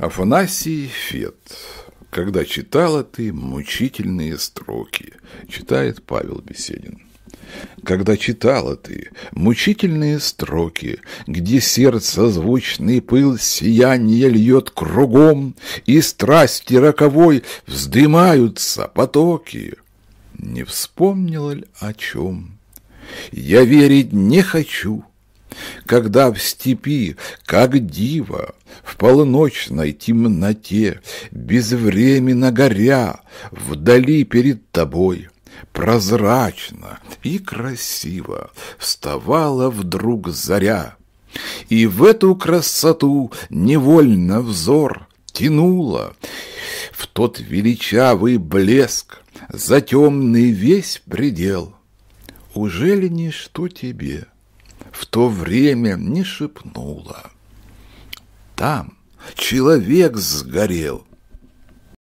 Афанасий Фет. «Когда читала ты мучительные строки», читает Павел Беседин. Когда читала ты мучительные строки, Где сердце звучный пыл сияние льет кругом, И страсти роковой вздымаются потоки. Не вспомнила ли о чем? Я верить не хочу, когда в степи, как дива, в полночной темноте, Безвременно горя, вдали перед тобой, Прозрачно и красиво вставала вдруг заря. И в эту красоту невольно взор тянуло В тот величавый блеск, за темный весь предел. Ужели ничто тебе то время не шепнула. Там человек сгорел,